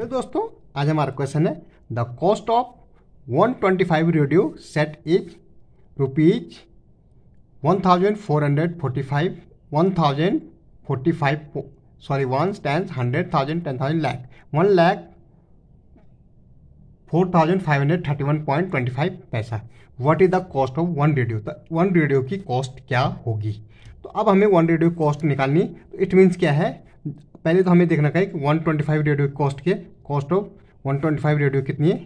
hello दोस्तों आज हमारा क्वेश्चन है the cost of 125 radio set is rupees 1445 1045 sorry one tens hundred thousand ten thousand lakh one lakh four thousand five hundred thirty one point twenty five paisa what is the cost of one radio तो one radio की cost क्या होगी तो अब हमें one radio cost निकालनी तो it means क्या है पहले तो हमें देखना का एक one twenty five radio cost के cost of one twenty five radio कितनी है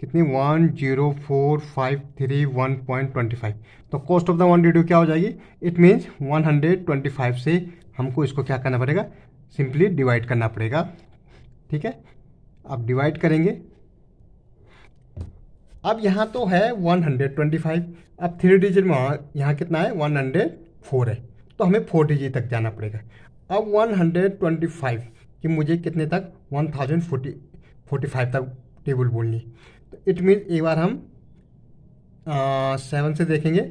कितनी one zero four five three one point twenty five तो cost of the one radio क्या हो जाएगी it means one hundred twenty five से हमको इसको क्या करना पड़ेगा सिंपली डिवाइड करना पड़ेगा ठीक है अब डिवाइड करेंगे अब यहाँ तो है वन हंड्रेड ट्वेंटी फाइव अब थ्री डिजिट में यहाँ कितना है वन हंड्रेड फोर है तो हमें फोर्टी जी तक जाना पड़ेगा अब वन हंड्रेड ट्वेंटी फाइव कि मुझे कितने तक one thousand forty forty five तक टेबल बोलनी तो इट मीन एक बार हम सेवन से देखेंगे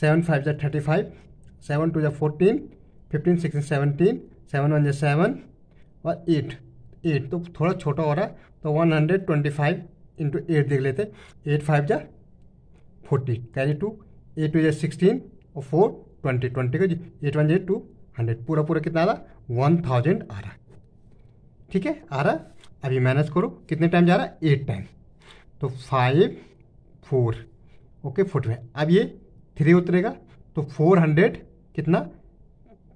सेवन फाइव जै थर्टी फाइव सेवन टू जै fourteen fifteen sixteen seventeen seven one जै सेवन और एट एट तो थोड़ा छोटा हो रहा है तो one hundred twenty five into eight देख लेते एट फाइव जै forty carry two eight two जै सिक्सटीन और फोर ट्वेंटी ट्वेंटी का एट वन जेड टू हंड्रेड पूरा पूरा कितना आ रहा वन थाउजेंड आ रहा ठीक है आ रहा अभी मैनेज करो कितने टाइम जा रहा है एट टाइम तो five four okay forty five अब ये थ्री उतरेगा तो फोर हंड्रेड कितना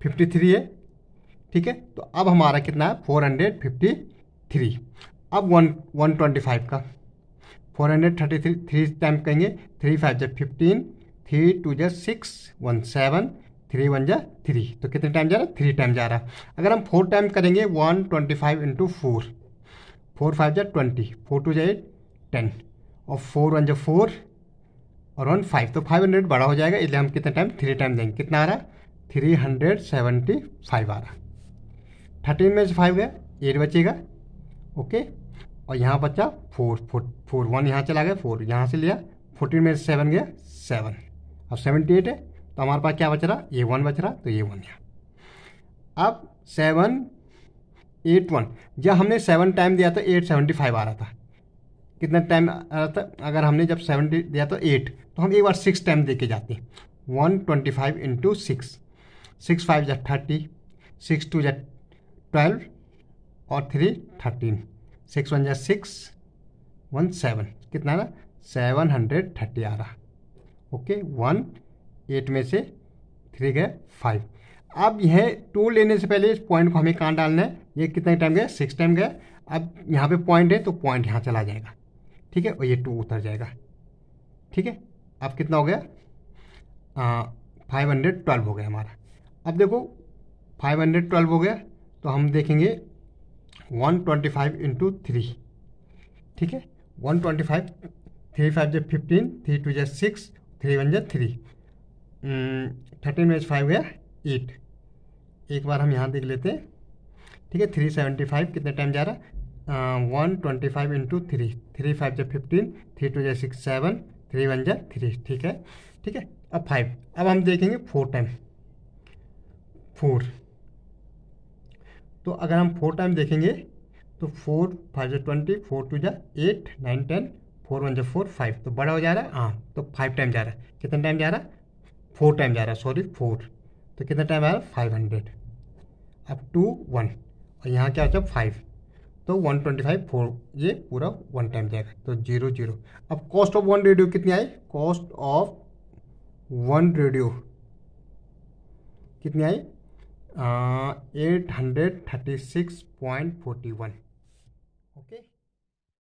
फिफ्टी थ्री है ठीक है तो अब हमारा कितना है फोर हंड्रेड फिफ्टी थ्री अब वन वन ट्वेंटी फाइव का four hundred thirty three three time कहेंगे थ्री फाइव जब फिफ्टीन थ्री टू जै six one seven three one जै थ्री तो कितने टाइम जा रहा है थ्री टाइम जा रहा है अगर हम फोर टाइम करेंगे one twenty five into four four five जै ट्वेंटी फोर टू जै एट टेन और फोर वन जै फोर और वन फाइव तो फाइव हंड्रेड बड़ा हो जाएगा इसलिए हम कितने टाइम थ्री टाइम देंगे कितना आ रहा है थ्री हंड्रेड सेवेंटी फाइव आ रहा थर्टीन में से फाइव गया एट बचेगा ओके और यहाँ बचा फोर फोर फोर वन यहाँ चला गया फोर यहाँ से लिया फोर्टीन में से सेवन गया सेवन अब सेवेंटी एट है तो हमारे पास क्या बच रहा ये वन बच रहा तो ये वन यहाँ अब सेवन एट वन जब हमने सेवन टाइम दिया तो एट सेवेंटी फाइव आ रहा था कितना टाइम आ रहा था अगर हमने जब सेवेंटी दिया तो एट तो हम एक बार सिक्स टाइम दे के जाते हैं one twenty five into six six five जै थर्टी सिक्स टू जै ट्वेल्व और थ्री थर्टीन सिक्स वन जै सिक्स वन सेवन कितना ना सेवन हंड्रेड थर्टी आ रहा ओके वन एट में से थ्री गए फाइव अब यह टू लेने से पहले इस पॉइंट को हमें कहाँ डालना है ये कितने टाइम गया सिक्स टाइम गया अब यहाँ पे पॉइंट है तो पॉइंट यहाँ चला जाएगा ठीक है और ये टू उतर जाएगा ठीक है अब कितना हो गया फाइव हंड्रेड ट्वेल्व हो गया हमारा अब देखो फाइव हंड्रेड ट्वेल्व हो गया तो हम देखेंगे one twenty five into three ठीक है one twenty five three five जे फिफ्टीन थ्री टू जे सिक्स थ्री वन जो थ्री थर्टीन में फाइव गया एट एक बार हम यहाँ देख लेते हैं ठीक है थ्री सेवेंटी फाइव कितने टाइम जा रहा one twenty five into three three five जो फिफ्टीन थ्री टू जो सिक्स सेवन थ्री वन जो थ्री ठीक है ठीक है अब फाइव अब हम देखेंगे फोर टाइम फोर तो अगर हम फोर टाइम देखेंगे तो फोर फाइव जो ट्वेंटी फोर टू जो eight nine ten four one जो फोर फाइव तो बड़ा हो जा रहा है हाँ तो फाइव टाइम जा रहा है कितना टाइम जा रहा है फोर टाइम जा रहा है सॉरी फोर तो कितना टाइम आ रहा है फाइव हंड्रेड अब टू वन और यहाँ क्या होता है फाइव तो वन ट्वेंटी फाइव फोर ये पूरा वन टाइम जाएगा तो जीरो जीरो अब कॉस्ट ऑफ वन रेडियो कितनी आई कॉस्ट ऑफ वन रेडियो कितनी आई eight hundred thirty six point forty one okay